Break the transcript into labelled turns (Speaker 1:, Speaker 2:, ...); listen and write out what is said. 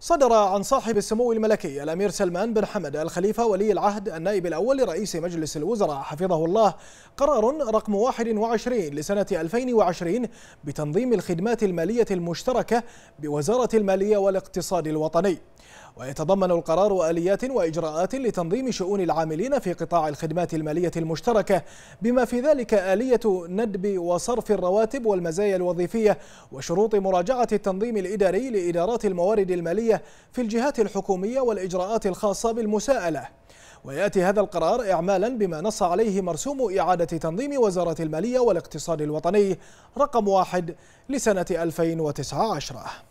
Speaker 1: صدر عن صاحب السمو الملكي الأمير سلمان بن حمد الخليفة ولي العهد النائب الأول لرئيس مجلس الوزراء حفظه الله قرار رقم 21 لسنة 2020 بتنظيم الخدمات المالية المشتركة بوزارة المالية والاقتصاد الوطني ويتضمن القرار آليات وإجراءات لتنظيم شؤون العاملين في قطاع الخدمات المالية المشتركة بما في ذلك آلية ندب وصرف الرواتب والمزايا الوظيفية وشروط مراجعة التنظيم الإداري لإدارات الموارد المالية في الجهات الحكومية والإجراءات الخاصة بالمساءلة وياتي هذا القرار اعمالا بما نص عليه مرسوم اعاده تنظيم وزاره الماليه والاقتصاد الوطني رقم واحد لسنه 2019